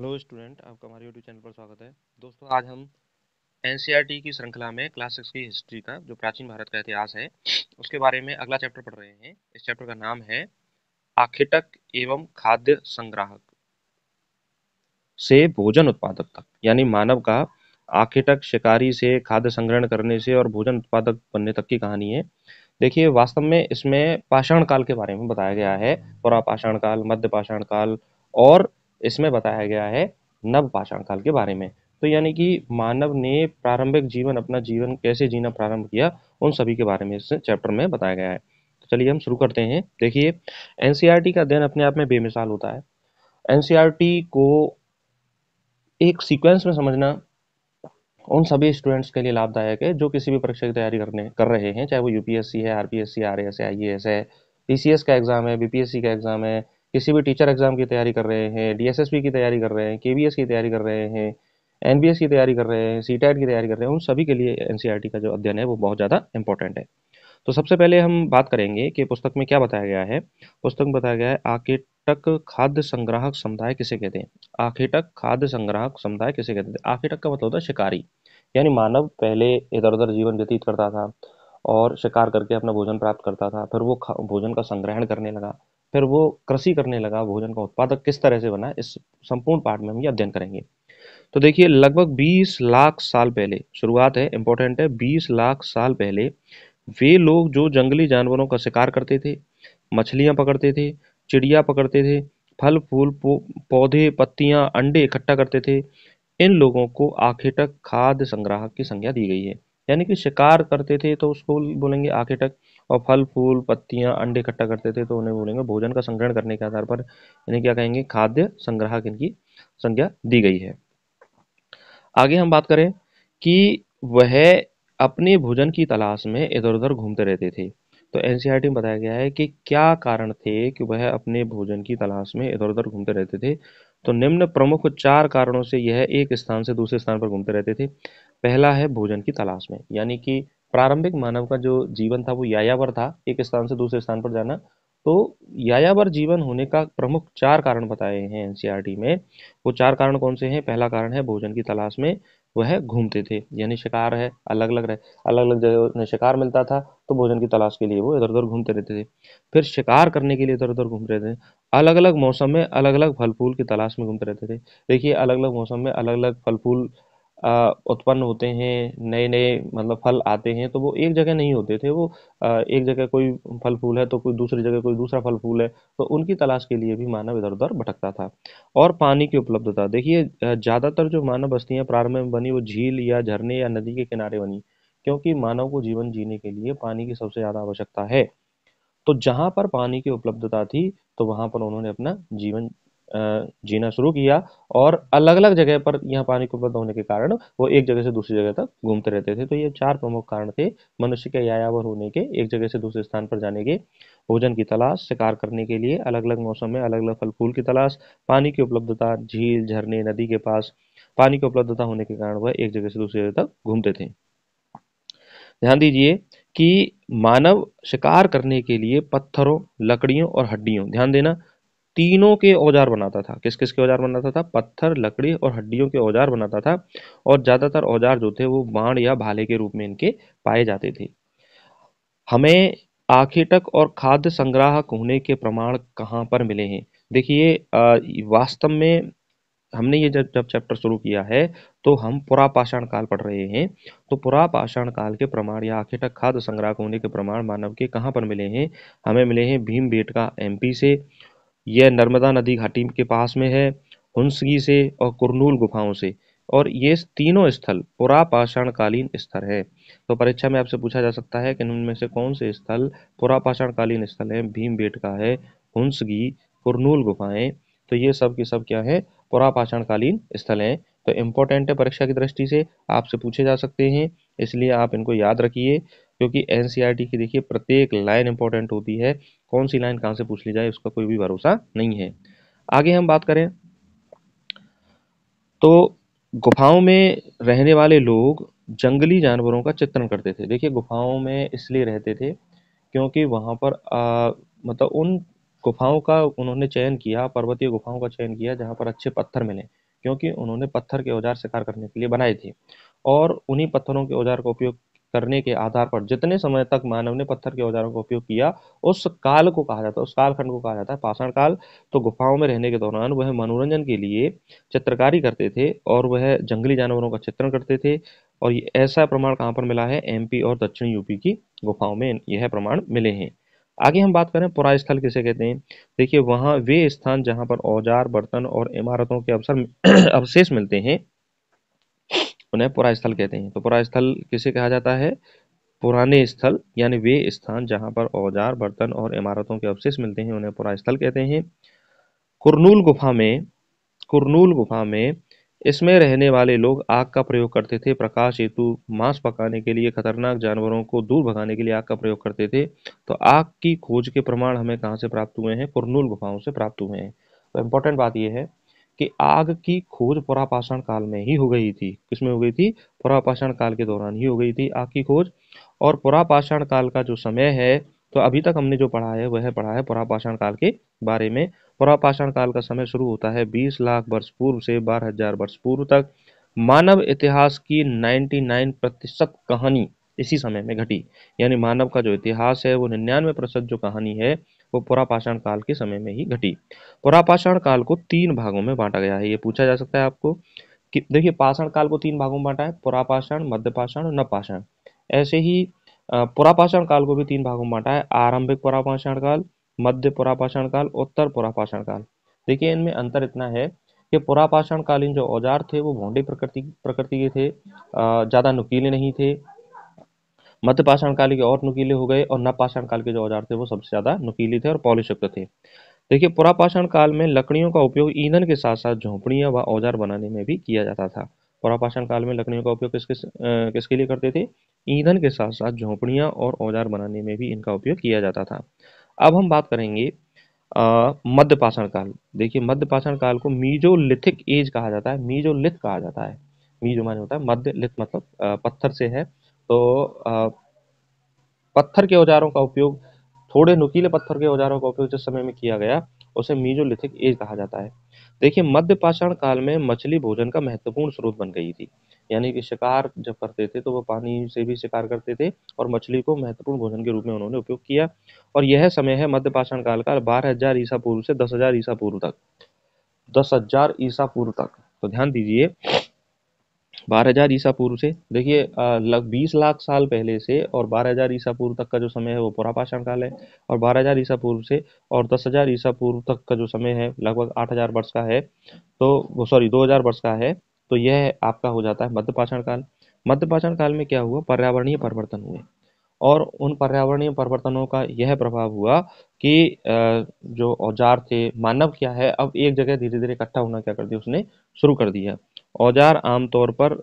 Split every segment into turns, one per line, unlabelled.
hello student आपका हमारे YouTube channel पर स्वागत है दोस्तों आज हम एन e की श्रृंखला में क्लास सिक्स की हिस्ट्री का जो प्राचीन भारत का इतिहास है उसके बारे में अगला चैप्टर पढ़ रहे हैं इस चैप्टर का नाम है आखिटक एवं खाद्य संग्राहक से भोजन उत्पादक तक यानी मानव का आखिटक शिकारी से खाद्य संग्रहण करने से और भोजन उत्पादक बनने तक की कहानी है देखिए वास्तव में इसमें पाषाण काल के बारे में बताया गया है पुरा पाषाण काल मध्य पाषाण काल और इसमें बताया गया है नव पाषाण के बारे में तो यानी कि मानव ने प्रारंभिक जीवन अपना जीवन कैसे जीना प्रारंभ किया उन सभी के बारे में इस चैप्टर में बताया गया है तो चलिए हम शुरू करते हैं देखिए एन का अध्ययन अपने आप में बेमिसाल होता है एन को एक सीक्वेंस में समझना उन सभी स्टूडेंट्स के लिए लाभदायक है जो किसी भी परीक्षा की तैयारी करने कर रहे हैं चाहे वो यूपीएससी है आरपीएससी आरएएस है आईएएस है पीसीएस का एग्ज़ाम है बीपीएससी का एग्ज़ाम है किसी भी टीचर एग्ज़ाम की तैयारी कर रहे हैं डीएसएसबी की तैयारी कर रहे हैं के की तैयारी कर रहे हैं एन की तैयारी कर रहे हैं सी की तैयारी कर रहे हैं उन सभी के लिए एन e का जो अध्ययन है वो बहुत ज़्यादा इंपॉर्टेंट है तो सबसे पहले हम बात करेंगे कि पुस्तक में क्या बताया गया है पुस्तक में बताया गया है आखेटक खाद्य संग्राहक समुदाय किसे कहते हैं आखेटक खाद्य संग्राहक समुदाय किसे कहते हैं आखेटक का मतलब होता है शिकारी यानी मानव पहले इधर उधर जीवन व्यतीत करता था और शिकार करके अपना भोजन प्राप्त करता था फिर वो भोजन का संग्रहण करने लगा फिर वो कृषि करने लगा भोजन का उत्पादक किस तरह से बना इस संपूर्ण पाठ में हम ये अध्ययन करेंगे तो देखिए लगभग 20 लाख साल पहले शुरुआत है इंपॉर्टेंट है 20 लाख साल पहले वे लोग जो जंगली जानवरों का शिकार करते थे मछलियाँ पकड़ते थे चिड़िया पकड़ते थे फल फूल पौधे पत्तियाँ अंडे इकट्ठा करते थे इन लोगों को आखेटक खाद्य संग्राहक की संज्ञा दी गई है यानी कि शिकार करते थे तो उसको बोलेंगे आखेटक और फल फूल पत्तियां अंडे इकट्ठा करते थे तो उन्हें बोलेंगे भोजन का संग्रहण करने के आधार पर इन्हें क्या कहेंगे खाद्य संग्राहक इनकी संज्ञा दी गई है आगे हम बात करें कि वह अपने भोजन की तलाश में इधर उधर घूमते रहते थे तो एनसीआर e में बताया गया है कि क्या कारण थे कि वह अपने भोजन की तलाश में इधर उधर घूमते रहते थे तो निम्न प्रमुख चार कारणों से यह एक स्थान से दूसरे स्थान पर घूमते रहते थे पहला है भोजन की तलाश में यानी कि प्रारंभिक मानव का जो जीवन था वो यायावर था एक स्थान से दूसरे स्थान पर जाना तो यायावर जीवन होने का प्रमुख चार कारण बताए हैं एनसीईआरटी e में वो चार कारण कौन से हैं पहला कारण है भोजन की तलाश में वह घूमते थे यानी शिकार है अलग अलग रहे अलग अलग जगह उन्हें शिकार मिलता था तो भोजन की तलाश के लिए वो इधर उधर घूमते रहते थे फिर शिकार करने के लिए इधर उधर घूमते रहते थे अलग अलग मौसम में अलग अलग फल फूल की तलाश में घूमते रहते थे देखिए अलग अलग मौसम में अलग अलग फल फूल उत्पन्न होते हैं नए नए मतलब फल आते हैं तो वो एक जगह नहीं होते थे वो एक जगह कोई फल फूल है तो कोई दूसरी जगह कोई दूसरा फल फूल है तो उनकी तलाश के लिए भी मानव इधर उधर भटकता था और पानी की उपलब्धता देखिए ज़्यादातर जो मानव बस्तियाँ प्रारंभ में बनी वो झील या झरने या नदी के किनारे बनी क्योंकि मानव को जीवन जीने के लिए पानी की सबसे ज़्यादा आवश्यकता है तो जहाँ पर पानी की उपलब्धता थी तो वहाँ पर उन्होंने अपना जीवन जीना शुरू किया और अलग अलग जगह पर यहाँ पानी के उपलब्ध होने के कारण वो एक जगह से दूसरी जगह तक घूमते रहते थे तो ये चार प्रमुख कारण थे मनुष्य के यायावर होने के एक जगह से दूसरे स्थान पर जाने के भोजन की तलाश शिकार करने के लिए अलग अलग मौसम में अलग अलग फल फूल की तलाश पानी की उपलब्धता झील झरने नदी के पास पानी की उपलब्धता होने के कारण वह एक जगह से दूसरी जगह तक घूमते थे ध्यान दीजिए कि मानव शिकार करने के लिए पत्थरों लकड़ियों और हड्डियों ध्यान देना तीनों के औजार बनाता था किस किस के औजार बनाता था पत्थर लकड़ी और हड्डियों के औजार बनाता था और ज़्यादातर औजार जो थे वो बाण या भाले के रूप में इनके पाए जाते थे हमें आखेटक और खाद्य संग्राहक होने के प्रमाण कहाँ पर मिले हैं देखिए वास्तव में हमने ये जब जब चैप्टर शुरू किया है तो हम पुरापाषाण काल पढ़ रहे हैं तो पुरापाषाण काल के प्रमाण या आखेटक खाद्य संग्राहक होने के प्रमाण मानव के कहाँ पर मिले हैं हमें मिले हैं भीम बेटका पी से यह नर्मदा नदी घाटी के पास में है हुंसगी से और कुरनूल गुफाओं से और ये तीनों स्थल पुरापाषाणकालीन स्थल है तो परीक्षा में आपसे पूछा जा सकता है कि उनमें से कौन से स्थल पुरापाषाणकालीन स्थल है भीम का है हुंसगी कुरनूल गुफाएं तो ये सब के सब क्या है पुरापाषाणकालीन स्थल हैं तो इम्पोर्टेंट है परीक्षा की दृष्टि से आपसे पूछे जा सकते हैं इसलिए आप इनको याद रखिए क्योंकि एन e की देखिए प्रत्येक लाइन इंपॉर्टेंट होती है कौन सी लाइन कहाँ से पूछ ली जाए उसका कोई भी भरोसा नहीं है आगे हम बात करें तो गुफाओं में रहने वाले लोग जंगली जानवरों का चित्रण करते थे देखिए गुफाओं में इसलिए रहते थे क्योंकि वहाँ पर आ, मतलब उन गुफाओं का उन्होंने चयन किया पर्वतीय गुफाओं का चयन किया जहाँ पर अच्छे पत्थर मिले क्योंकि उन्होंने पत्थर के औजार शिकार करने के लिए बनाए थे और उन्हीं पत्थरों के औजार का उपयोग करने के आधार पर जितने समय तक मानव ने पत्थर के औजारों का उपयोग किया उस काल को कहा जाता है उस कालखंड को कहा जाता है पाषाण काल तो गुफाओं में रहने के दौरान वह मनोरंजन के लिए चित्रकारी करते थे और वह जंगली जानवरों का चित्रण करते थे और ये ऐसा प्रमाण कहाँ पर मिला है एमपी और दक्षिण यूपी की गुफाओं में यह प्रमाण मिले हैं आगे हम बात करें पुरा स्थल किसे कहते हैं देखिए वहाँ वे स्थान जहाँ पर औजार बर्तन और इमारतों के अवसर अवशेष मिलते हैं उन्हें पुरास्थल कहते हैं तो पुरास्थल किसे कहा जाता है पुराने स्थल यानी वे स्थान जहां पर औजार बर्तन और इमारतों के अवशेष मिलते हैं उन्हें पुरास्थल कहते हैं कुरनूल गुफा में कुरनूल गुफा में इसमें रहने वाले लोग आग का प्रयोग करते थे प्रकाश हेतु मांस पकाने के लिए खतरनाक जानवरों को दूर भगाने के लिए आग का प्रयोग करते थे तो आग की खोज के प्रमाण हमें कहाँ से प्राप्त हुए हैं कुरनूल गुफाओं से प्राप्त हुए हैं तो इम्पोर्टेंट बात यह है कि आग की खोज पुरापाषाण काल में ही हो गई थी किसमें हो गई थी पुरापाषाण काल के दौरान ही हो गई थी आग की खोज और पुरापाषाण काल का जो समय है तो अभी तक हमने जो पढ़ा है वह पढ़ा है पुरापाषाण काल के बारे में पुरापाषाण काल का समय शुरू होता है 20 लाख वर्ष पूर्व से बारह हजार वर्ष पूर्व तक मानव इतिहास की 99 प्रतिशत कहानी इसी समय में घटी यानी मानव का जो इतिहास है वो निन्यानवे प्रतिशत जो कहानी है वो पुरापाषाण काल के समय में ही घटी पुरापाषाण काल को तीन भागों में बांटा गया है ये पूछा जा सकता है आपको कि देखिए पाषाण काल को तीन भागों में बांटा है पुरापाषाण मध्यपाषाण और नपाषाण ऐसे ही पुरापाषाण काल को भी तीन भागों में बांटा है आरंभिक पुरापाषाण काल मध्य पुरापाषाण काल उत्तर पुरापाषाण काल देखिए इनमें अंतर इतना है कि पुरापाषाण कालीन जो औजार थे वो भोंडे प्रकृति प्रकृति के थे ज़्यादा नुकीले नहीं थे मध्य पाषाण काल के और नुकीले हो गए और नव पाषाण काल के जो औजार थे वो सबसे ज़्यादा नुकीले थे और पॉलिशुक्त थे देखिए पुरापाषाण काल में लकड़ियों का उपयोग ईंधन के साथ साथ झोंपड़ियां व औजार बनाने में भी किया जाता था पुरापाषाण काल में लकड़ियों का उपयोग किसके किसके लिए करते थे ईंधन के साथ साथ झोंपड़ियां और औजार बनाने में भी इनका उपयोग किया जाता था अब हम बात करेंगे मध्य पाषाण काल देखिए मध्य पाषाण काल को मीजोलिथिक एज कहा जाता है मीजोलिथ कहा जाता है मीजो माने होता है मध्य लिथ मतलब पत्थर से है तो आ, पत्थर के औजारों का उपयोग थोड़े नुकीले पत्थर के औजारों का उपयोग जिस समय में किया गया उसे मीजोलिथिक एज कहा जाता है देखिए मध्य पाषाण काल में मछली भोजन का महत्वपूर्ण स्रोत बन गई थी यानी कि शिकार जब करते थे तो वो पानी से भी शिकार करते थे और मछली को महत्वपूर्ण भोजन के रूप में उन्होंने उपयोग किया और यह समय है मध्य पाषाण काल का बारह हजार ईसा पूर्व से दस हजार ईसा पूर्व तक दस हजार ईसा पूर्व तक तो ध्यान दीजिए बारह हजार ईसा पूर्व से देखिए लग बीस लाख साल पहले से और बारह हजार ईसा पूर्व तक का जो समय है वो पुरापाषाण काल है और बारह हजार ईसा पूर्व से और दस हजार ईसा पूर्व तक का जो समय है लगभग आठ हजार वर्ष का है तो सॉरी दो हजार वर्ष का है तो यह आपका हो जाता है मध्य पाषाण काल मध्य पाषाण काल में क्या हुआ पर्यावरणीय परिवर्तन हुए और उन पर्यावरणीय परिवर्तनों का यह प्रभाव हुआ कि जो औजार थे मानव क्या है अब एक जगह धीरे धीरे इकट्ठा होना क्या कर दिया उसने शुरू कर दिया औजार आमतौर पर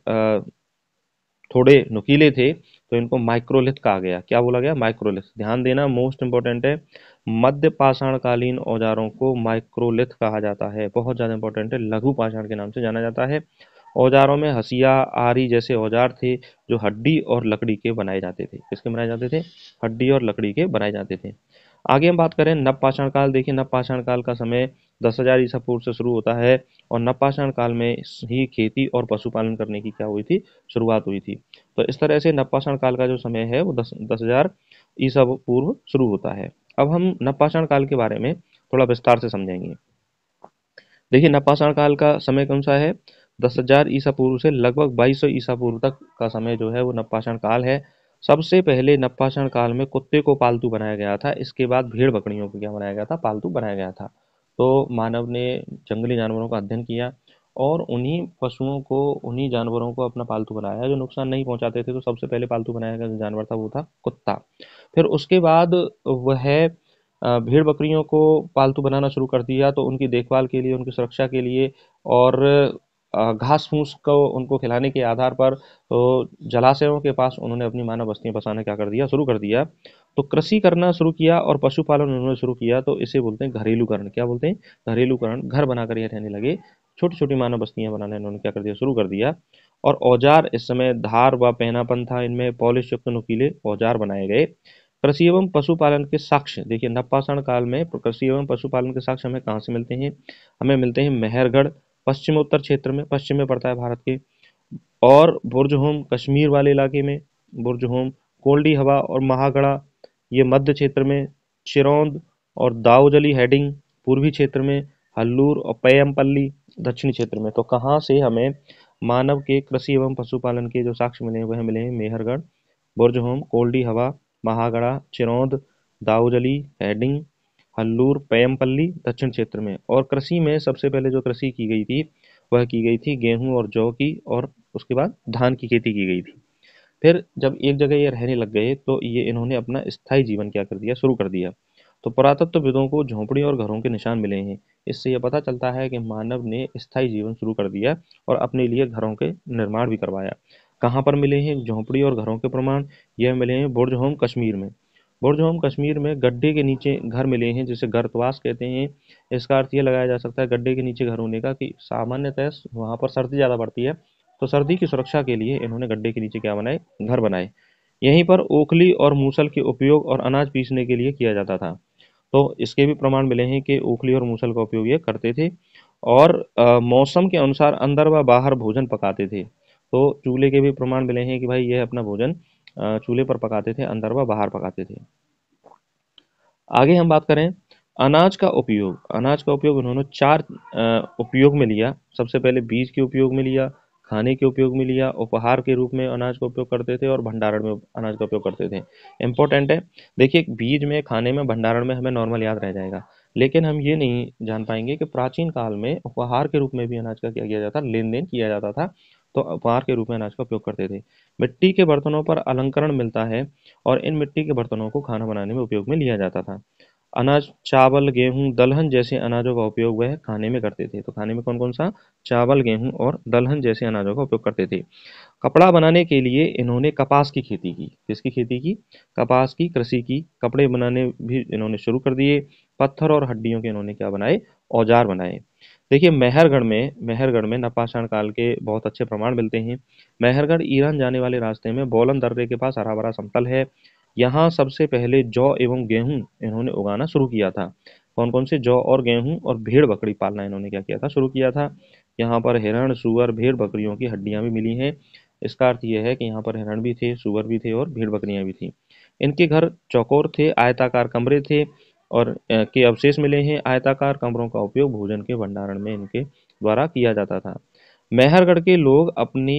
थोड़े नुकीले थे तो इनको माइक्रोलिथ कहा गया क्या बोला गया माइक्रोलिथ ध्यान देना मोस्ट इंपॉर्टेंट है मध्य पाषाणकालीन औजारों को माइक्रोलिथ कहा जाता है बहुत ज़्यादा इंपॉर्टेंट है लघु पाषाण के नाम से जाना जाता है औजारों में हसिया आरी जैसे औजार थे जो हड्डी और लकड़ी के बनाए जाते थे किसके बनाए जाते थे हड्डी और लकड़ी के बनाए जाते थे आगे हम बात करें नवपाषाण काल देखिए नवपाषाण काल का समय दस हजार ईसा पूर्व से शुरू होता है और नवपाषाण काल में ही खेती और पशुपालन करने की क्या हुई थी शुरुआत हुई थी तो इस तरह से नवपाषाण काल का जो समय है वो दस दस हजार ईसा पूर्व शुरू होता है अब हम नवपाषाण काल के बारे में थोड़ा विस्तार से समझेंगे देखिए नवपाषाण काल का समय कौन सा है दस हजार ईसा पूर्व से लगभग बाईस सौ ईसा पूर्व तक का समय जो है वो नवपाषाण काल है सबसे पहले नवपाषाण काल में कुत्ते को पालतू बनाया गया था इसके बाद भेड़ बकरियों को क्या बनाया गया था पालतू बनाया गया था तो मानव ने जंगली जानवरों का अध्ययन किया और उन्हीं पशुओं को उन्हीं जानवरों को अपना पालतू बनाया जो नुकसान नहीं पहुंचाते थे तो सबसे पहले पालतू बनाया गया जानवर था वो था कुत्ता फिर उसके बाद वह भेड़ बकरियों को पालतू बनाना शुरू कर दिया तो उनकी देखभाल के लिए उनकी सुरक्षा के लिए और घास फूस को उनको खिलाने के आधार पर तो जलाशयों के पास उन्होंने अपनी मानव बस्तियाँ बसाना क्या कर दिया शुरू कर दिया तो कृषि करना शुरू किया और पशुपालन उन्होंने शुरू किया तो इसे बोलते हैं घरेलूकरण क्या बोलते हैं घरेलूकरण घर बनाकर यह रहने लगे छोटी छोटी मानव बस्तियाँ बनाना उन्होंने क्या कर दिया शुरू कर दिया और औजार इस समय धार व पहनापन था इनमें पॉलिश युक्त नुकीले औजार बनाए गए कृषि एवं पशुपालन के साक्ष्य देखिए नपाषाण काल में कृषि एवं पशुपालन के साक्ष्य हमें कहाँ से मिलते हैं हमें मिलते हैं मेहरगढ़ पश्चिम उत्तर क्षेत्र में पश्चिम में पड़ता है भारत के और बुर्जहोम कश्मीर वाले इलाके में बुर्जहोम कोल्डी हवा और महागढ़ा ये मध्य क्षेत्र में चिरौंद और दाऊजली हेडिंग पूर्वी क्षेत्र में हल्लूर और पैमपल्ली दक्षिणी क्षेत्र में तो कहाँ से हमें मानव के कृषि एवं पशुपालन के जो साक्ष्य मिले हैं वह मिले हैं मेहरगढ़ बुर्जहोम कोल्डी हवा महागढ़ा चिरौंद दाऊजली हेडिंग हल्लूर पैमपल्ली दक्षिण क्षेत्र में और कृषि में सबसे पहले जो कृषि की गई थी वह की गई थी गेहूं और जौ की और उसके बाद धान की खेती की गई थी फिर जब एक जगह ये रहने लग गए तो ये इन्होंने अपना स्थायी जीवन क्या कर दिया शुरू कर दिया तो पुरातत्वविदों को झोंपड़ी और घरों के निशान मिले हैं इससे यह पता चलता है कि मानव ने स्थायी जीवन शुरू कर दिया और अपने लिए घरों के निर्माण भी करवाया कहाँ पर मिले हैं झोंपड़ी और घरों के प्रमाण यह मिले हैं बुर्ज होम कश्मीर में और जो हम कश्मीर में गड्ढे के नीचे घर मिले हैं जिसे गर्तवास कहते हैं इसका अर्थ ये लगाया जा सकता है गड्ढे के नीचे घर होने का कि सामान्यतः वहाँ पर सर्दी ज़्यादा पड़ती है तो सर्दी की सुरक्षा के लिए इन्होंने गड्ढे के नीचे क्या बनाए घर बनाए यहीं पर ओखली और मूसल के उपयोग और अनाज पीसने के लिए किया जाता था तो इसके भी प्रमाण मिले हैं कि ओखली और मूसल का उपयोग ये करते थे और मौसम के अनुसार अंदर व बाहर भोजन पकाते थे तो चूल्हे के भी प्रमाण मिले हैं कि भाई यह अपना भोजन चूल्हे पर पकाते थे अंदर व बाहर पकाते थे आगे हम बात करें अनाज का उपयोग अनाज का उपयोग उन्होंने चार उपयोग में लिया सबसे पहले बीज के उपयोग में लिया खाने के उपयोग में लिया उपहार के रूप में अनाज का उपयोग करते थे और भंडारण में अनाज का उपयोग करते थे इम्पोर्टेंट है देखिए बीज में खाने में भंडारण में हमें नॉर्मल याद रह जाएगा लेकिन हम ये नहीं जान पाएंगे कि प्राचीन काल में उपहार के रूप में भी अनाज का किया जाता लेन देन किया जाता था तो उपहार के रूप में अनाज का उपयोग करते थे मिट्टी के बर्तनों पर अलंकरण मिलता है और इन मिट्टी के बर्तनों को खाना बनाने में उपयोग में लिया जाता था अनाज चावल गेहूं दलहन जैसे अनाजों का उपयोग वह खाने में करते थे तो खाने में कौन कौन सा चावल गेहूं और दलहन जैसे अनाजों का उपयोग करते थे कपड़ा बनाने के लिए इन्होंने कपास की खेती की किसकी खेती की कपास की कृषि की कपड़े बनाने भी इन्होंने शुरू कर दिए पत्थर और हड्डियों के इन्होंने क्या बनाए औजार बनाए देखिए मेहरगढ़ में मेहरगढ़ में नपाषाण काल के बहुत अच्छे प्रमाण मिलते हैं मेहरगढ़ ईरान जाने वाले रास्ते में बोलन दर्रे के पास हरा भरा समतल है यहाँ सबसे पहले जौ एवं गेहूं इन्होंने उगाना शुरू किया था कौन कौन से जौ और गेहूं और भेड़ बकरी पालना इन्होंने क्या किया था शुरू किया था यहाँ पर हिरण सुअर भेड़ बकरियों की हड्डियाँ भी मिली हैं इसका अर्थ यह है कि यहाँ पर हिरण भी थे सुअर भी थे और भेड़ बकरियाँ भी थी इनके घर चौकोर थे आयताकार कमरे थे और के अवशेष मिले हैं आयताकार कमरों का उपयोग भोजन के भंडारण में इनके द्वारा किया जाता था मेहरगढ़ के लोग अपने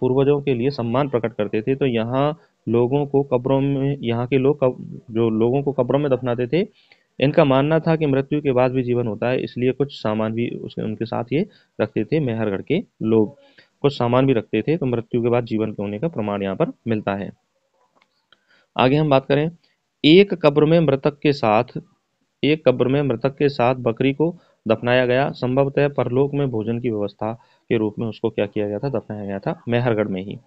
पूर्वजों के लिए सम्मान प्रकट करते थे तो यहाँ लोगों को कब्रों में यहाँ के लोग कब, जो लोगों को कब्रों में दफनाते थे इनका मानना था कि मृत्यु के बाद भी जीवन होता है इसलिए कुछ सामान भी उसके उनके साथ ये रखते थे मेहरगढ़ के लोग कुछ सामान भी रखते थे तो मृत्यु के बाद जीवन के होने का प्रमाण यहाँ पर मिलता है आगे हम बात करें एक कब्र में मृतक के साथ एक कब्र में मृतक के साथ बकरी को दफनाया गया संभवतः परलोक में भोजन की व्यवस्था के रूप में उसको क्या किया गया था दफनाया गया था मेहरगढ़ में ही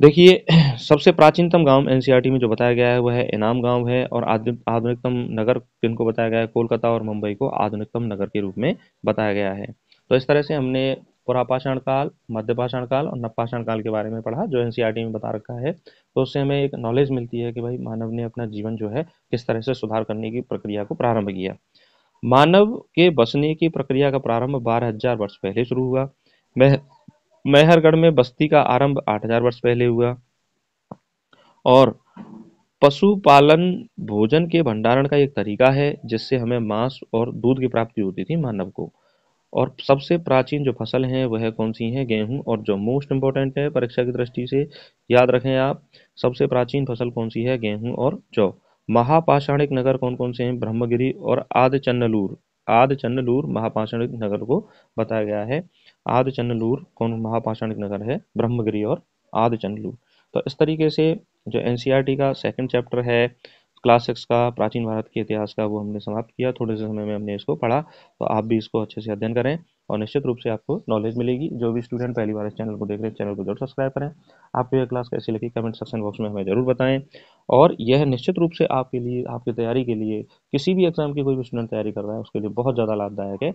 देखिए सबसे प्राचीनतम गांव एनसीईआरटी में जो बताया गया है वह है इनाम गांव है और आधुनिकतम नगर जिनको बताया गया है कोलकाता और मुंबई को आधुनिकतम नगर के रूप में बताया गया है तो इस तरह से हमने पुरापाषाण काल मध्य पाषाण काल और नवपाषाण काल के बारे में पढ़ा जो एनसीईआरटी e में बता रखा है तो उससे हमें एक नॉलेज मिलती है कि भाई मानव ने अपना जीवन जो है किस तरह से सुधार करने की प्रक्रिया को प्रारंभ किया मानव के बसने की प्रक्रिया का प्रारंभ बारह वर्ष पहले शुरू हुआ मह मेहरगढ़ में बस्ती का आरंभ आठ वर्ष पहले हुआ और पशुपालन भोजन के भंडारण का एक तरीका है जिससे हमें मांस और दूध की प्राप्ति होती थी मानव को और सबसे प्राचीन जो फसल है वह कौन सी है गेहूं और जो मोस्ट इंपॉर्टेंट है परीक्षा की दृष्टि से याद रखें आप सबसे प्राचीन फसल कौन सी है गेहूं और जौ महापाषाणिक नगर कौन कौन से हैं ब्रह्मगिरी और आदचन्नलूर आदचन्नलूर महापाषाणिक नगर को बताया गया है आदचन्नलूर कौन महापाषाणिक नगर है ब्रह्मगिरी और आदचन्नलूर तो इस तरीके से जो एन e का सेकेंड चैप्टर है क्लास सिक्स का प्राचीन भारत के इतिहास का वो हमने समाप्त किया थोड़े से समय में हमने इसको पढ़ा तो आप भी इसको अच्छे से अध्ययन करें और निश्चित रूप से आपको नॉलेज मिलेगी जो भी स्टूडेंट पहली बार इस चैनल को देख रहे हैं चैनल को जरूर सब्सक्राइब करें आपको यह क्लास कैसी लगी कमेंट सेक्शन बॉक्स में हमें जरूर बताएं और यह निश्चित रूप से आपके लिए आपकी तैयारी के लिए किसी भी एग्जाम की कोई भी स्टूडेंट तैयारी कर रहा है उसके लिए बहुत ज़्यादा लाभदायक है